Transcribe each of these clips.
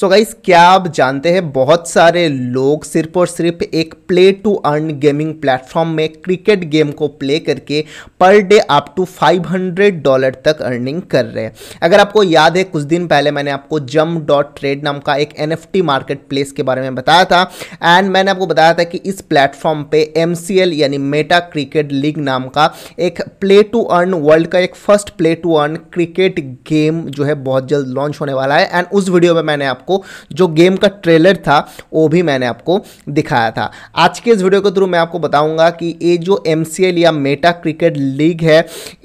सो so guys क्या आप जानते हैं बहुत सारे लोग सिर्फ और सिर्फ एक play to earn gaming platform में क्रिकेट गेम को प्ले करके per day up to 500 dollar तक अर्निंग कर रहे हैं अगर आपको याद है कुछ दिन पहले मैंने आपको जम डॉट ट्रेड नाम का एक एन मार्केट प्लेस के बारे में बताया था एंड मैंने आपको बताया था कि इस प्लेटफॉर्म पर एम यानी मेटा क्रिकेट लीग नाम का एक प्ले टू अर्न वर्ल्ड का एक first play to earn cricket game जो है बहुत जल्द लॉन्च होने वाला है एंड उस वीडियो में मैंने आपको आपको जो गेम का ट्रेलर था वो भी मैंने आपको दिखाया था आज के इस वीडियो के थ्रू मैं आपको बताऊंगा कि ये जो एम या मेटा क्रिकेट लीग है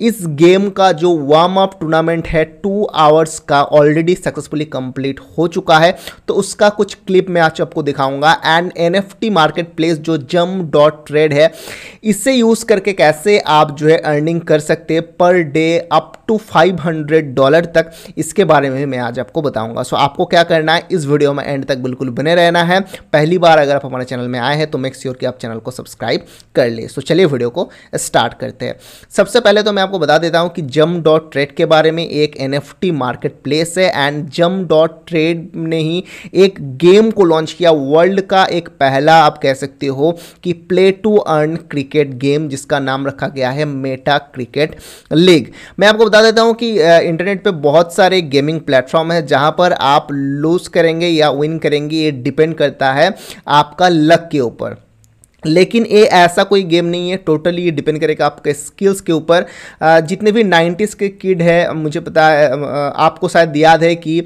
इस गेम का जो वार्म अप टूर्नामेंट है टू आवर्स का ऑलरेडी सक्सेसफुली कंप्लीट हो चुका है तो उसका कुछ क्लिप मैं आज आपको दिखाऊंगा एंड एन मार्केट प्लेस जो जम डॉट ट्रेड है इसे यूज़ करके कैसे आप जो है अर्निंग कर सकते हैं पर डे अप टू 500 डॉलर तक इसके बारे में मैं आज आपको बताऊंगा सो so, आपको क्या करना है इस वीडियो में एंड तक बिल्कुल बने रहना है पहली बार अगर आप हमारे चैनल में आए हैं तो मेक श्योर कि आप चैनल को सब्सक्राइब कर ले सो so, चलिए वीडियो को स्टार्ट करते हैं सबसे पहले तो मैं आपको बता देता हूँ कि जम डॉट ट्रेड के बारे में एक एन मार्केट प्लेस है एंड जम डॉट ट्रेड ने ही एक गेम को लॉन्च किया वर्ल्ड का एक पहला आप कह सकते हो कि play to earn cricket game जिसका नाम रखा गया है मेटा क्रिकेट लीग मैं आपको बता देता हूँ कि इंटरनेट पे बहुत सारे गेमिंग प्लेटफॉर्म है जहाँ पर आप लूज़ करेंगे या विन करेंगे ये डिपेंड करता है आपका लक के ऊपर लेकिन ये ऐसा कोई गेम नहीं है टोटली ये डिपेंड करेगा आपके स्किल्स के ऊपर जितने भी नाइन्टीज़ के किड है मुझे पता है आपको शायद याद है कि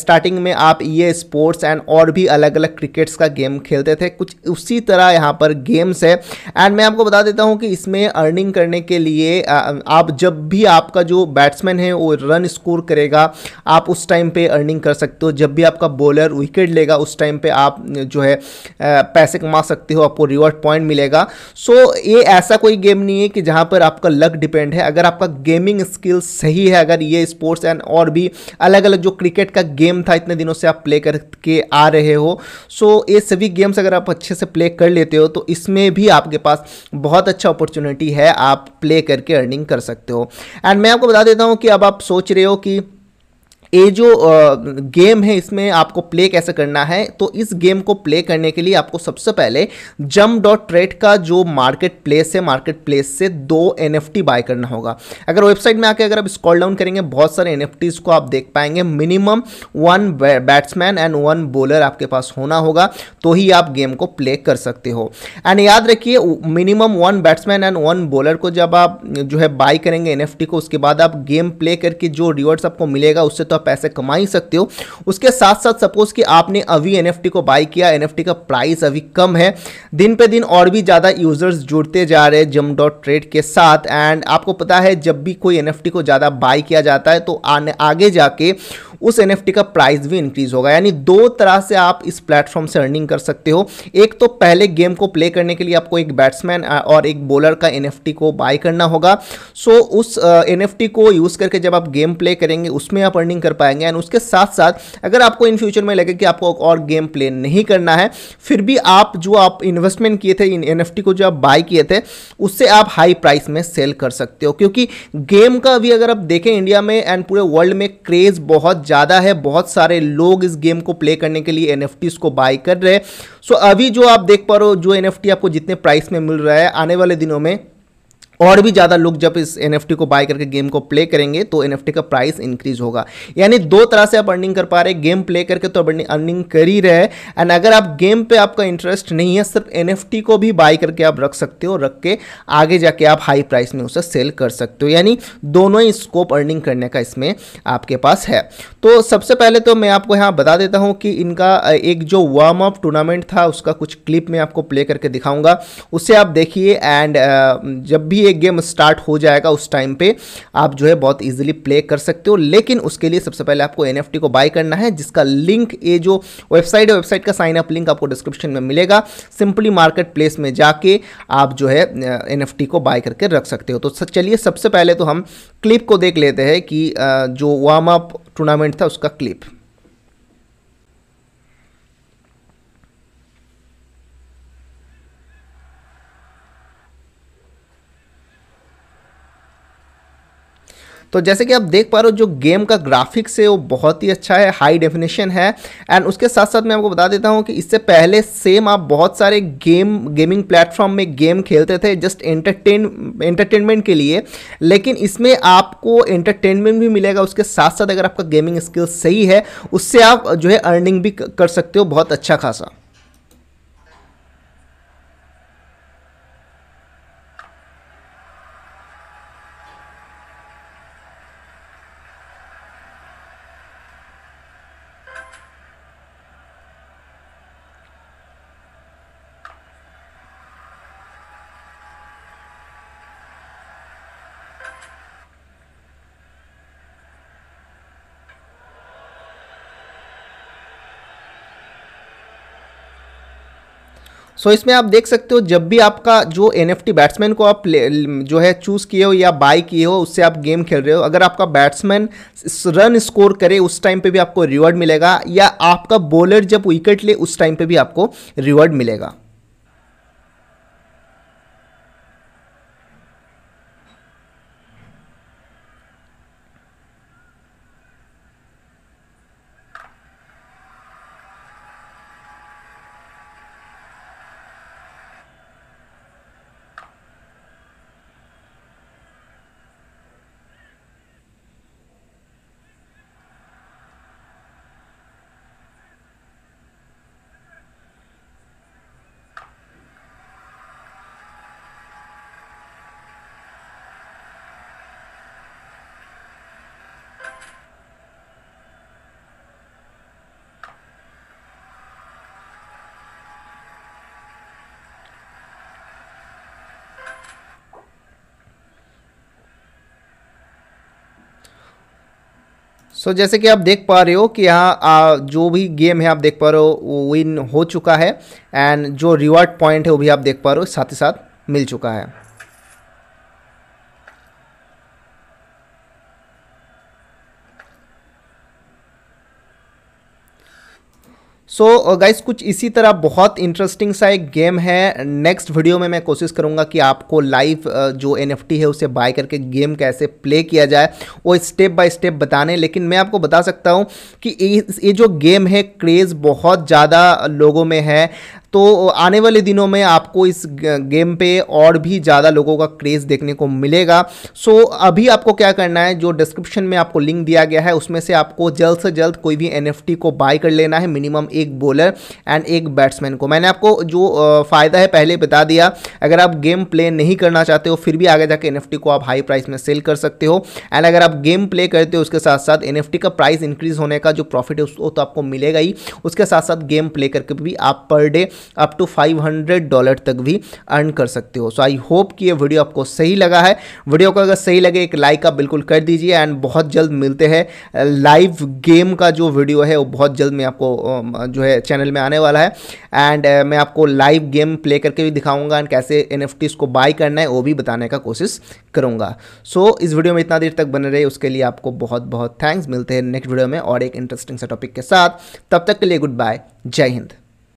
स्टार्टिंग में आप ये स्पोर्ट्स एंड और भी अलग अलग क्रिकेट्स का गेम खेलते थे कुछ उसी तरह यहाँ पर गेम्स है एंड मैं आपको बता देता हूँ कि इसमें अर्निंग करने के लिए आप जब भी आपका जो बैट्समैन है वो रन स्कोर करेगा आप उस टाइम पर अर्निंग कर सकते हो जब भी आपका बॉलर विकेट लेगा उस टाइम पर आप जो है पैसे कमा सकते सकते हो आपको रिवॉर्ड पॉइंट मिलेगा सो so, ये ऐसा कोई गेम नहीं है कि जहाँ पर आपका लक डिपेंड है अगर आपका गेमिंग स्किल सही है अगर ये स्पोर्ट्स एंड और भी अलग अलग जो क्रिकेट का गेम था इतने दिनों से आप प्ले करके आ रहे हो सो so, ये सभी गेम्स अगर आप अच्छे से प्ले कर लेते हो तो इसमें भी आपके पास बहुत अच्छा अपॉर्चुनिटी है आप प्ले करके अर्निंग कर सकते हो एंड मैं आपको बता देता हूँ कि अब आप सोच रहे हो कि ये जो गेम है इसमें आपको प्ले कैसे करना है तो इस गेम को प्ले करने के लिए आपको सबसे पहले जम डॉट ट्रेड का जो मार्केट प्लेस है मार्केट प्लेस से दो एन बाय करना होगा अगर वेबसाइट में आके अगर आप स्कॉल डाउन करेंगे बहुत सारे एन को आप देख पाएंगे minimum one batsman and one bowler आपके पास होना होगा तो ही आप गेम को प्ले कर सकते हो एंड याद रखिए minimum one batsman and one bowler को जब आप जो है बाय करेंगे एन को उसके बाद आप गेम प्ले करके जो रिवॉर्ड्स आपको मिलेगा उससे तो पैसे कमा ही सकते हो उसके साथ साथ सपोज कि आपने अभी एन को बाई किया एन का प्राइस अभी कम है दिन पे दिन और भी ज़्यादा यूज़र्स जुड़ते जा रहे हैं जम डॉट ट्रेड के साथ एंड आपको पता है जब भी कोई एन को ज़्यादा बाई किया जाता है तो आने आगे जाके उस एन का प्राइस भी इंक्रीज होगा यानी दो तरह से आप इस प्लेटफॉर्म से अर्निंग कर सकते हो एक तो पहले गेम को प्ले करने के लिए आपको एक बैट्समैन और एक बॉलर का एन को बाय करना होगा सो उस एन को यूज़ करके जब आप गेम प्ले करेंगे उसमें आप अर्निंग कर पाएंगे एंड उसके साथ साथ अगर आपको इन फ्यूचर में लगे कि आपको और गेम प्ले नहीं करना है फिर भी आप जो आप इन्वेस्टमेंट किए थे इन एन को जो आप बाय किए थे उससे आप हाई प्राइस में सेल कर सकते हो क्योंकि गेम का भी अगर आप देखें इंडिया में एंड पूरे वर्ल्ड में क्रेज़ बहुत ज़्यादा है बहुत सारे लोग इस गेम को प्ले करने के लिए एन को बाई कर रहे हैं सो अभी जो आप देख पा रहे हो जो एन आपको जितने प्राइस में मिल रहा है आने वाले दिनों में और भी ज़्यादा लोग जब इस एन को बाय करके गेम को प्ले करेंगे तो एन का प्राइस इंक्रीज होगा यानी दो तरह से आप अर्निंग कर पा रहे गेम प्ले करके तो अर्निंग कर ही रहे एंड अगर आप गेम पे आपका इंटरेस्ट नहीं है सिर्फ एन को भी बाय करके आप रख सकते हो रख के आगे जाके आप हाई प्राइस में उसे सेल कर सकते हो यानी दोनों ही स्कोप अर्निंग करने का इसमें आपके पास है तो सबसे पहले तो मैं आपको यहाँ बता देता हूँ कि इनका एक जो वार्म अप टूर्नामेंट था उसका कुछ क्लिप मैं आपको प्ले करके दिखाऊंगा उसे आप देखिए एंड जब भी ये गेम स्टार्ट हो जाएगा उस टाइम पे आप जो है बहुत इजीली प्ले कर सकते हो लेकिन उसके लिए सबसे पहले आपको एन को बाय करना है जिसका लिंक ये जो वेबसाइट है वेबसाइट का साइनअप लिंक आपको डिस्क्रिप्शन में मिलेगा सिंपली मार्केट प्लेस में जाके आप जो है एन को बाय करके रख सकते हो तो चलिए सबसे पहले तो हम क्लिप को देख लेते हैं कि जो वार्म अप टूर्नामेंट था उसका क्लिप तो जैसे कि आप देख पा रहे हो जो गेम का ग्राफिक्स है वो बहुत ही अच्छा है हाई डेफिनेशन है एंड उसके साथ साथ मैं आपको बता देता हूँ कि इससे पहले सेम आप बहुत सारे गेम गेमिंग प्लेटफॉर्म में गेम खेलते थे जस्ट एंटरटेन एंटरटेनमेंट के लिए लेकिन इसमें आपको एंटरटेनमेंट भी मिलेगा उसके साथ साथ अगर आपका गेमिंग स्किल सही है उससे आप जो है अर्निंग भी कर सकते हो बहुत अच्छा खासा सो so, इसमें आप देख सकते हो जब भी आपका जो एन बैट्समैन को आप जो है चूज़ किए हो या बाई किए हो उससे आप गेम खेल रहे हो अगर आपका बैट्समैन रन स्कोर करे उस टाइम पे भी आपको रिवॉर्ड मिलेगा या आपका बॉलर जब विकेट ले उस टाइम पे भी आपको रिवॉर्ड मिलेगा सो so, जैसे कि आप देख पा रहे हो कि यहाँ जो भी गेम है आप देख पा रहे हो वो विन हो चुका है एंड जो रिवार्ड पॉइंट है वो भी आप देख पा रहे हो साथ ही साथ मिल चुका है सो so, गाइस uh, कुछ इसी तरह बहुत इंटरेस्टिंग सा एक गेम है नेक्स्ट वीडियो में मैं कोशिश करूंगा कि आपको लाइव uh, जो एन है उसे बाय करके गेम कैसे प्ले किया जाए वो स्टेप बाय स्टेप बताने लेकिन मैं आपको बता सकता हूँ कि ये जो गेम है क्रेज़ बहुत ज़्यादा लोगों में है तो आने वाले दिनों में आपको इस गेम पे और भी ज़्यादा लोगों का क्रेज़ देखने को मिलेगा सो so, अभी आपको क्या करना है जो डिस्क्रिप्शन में आपको लिंक दिया गया है उसमें से आपको जल्द से जल्द कोई भी एन को बाय कर लेना है मिनिमम एक बॉलर एंड एक बैट्समैन को मैंने आपको जो फ़ायदा है पहले बता दिया अगर आप गेम प्ले नहीं करना चाहते हो फिर भी आगे जाके एन को आप हाई प्राइस में सेल कर सकते हो एंड अगर आप गेम प्ले करते हो उसके साथ साथ एन का प्राइस इंक्रीज होने का जो प्रॉफिट है उसको तो आपको मिलेगा ही उसके साथ साथ गेम प्ले करके भी आप per day up to five hundred dollar तक भी अर्न कर सकते हो सो आई होप कि ये वीडियो आपको सही लगा है वीडियो को अगर सही लगे एक लाइक आप बिल्कुल कर दीजिए एंड बहुत जल्द मिलते हैं लाइव गेम का जो वीडियो है वो बहुत जल्द मैं आपको जो है चैनल में आने वाला है एंड मैं आपको लाइव गेम प्ले करके भी दिखाऊंगा एंड कैसे एन को बाय करना है वो भी बताने का कोशिश करूँगा सो so, इस वीडियो में इतना देर तक बने रहे उसके लिए आपको बहुत बहुत थैंक्स मिलते हैं नेक्स्ट वीडियो में और एक इंटरेस्टिंग सा टॉपिक के साथ तब तक के लिए गुड बाय जय हिंद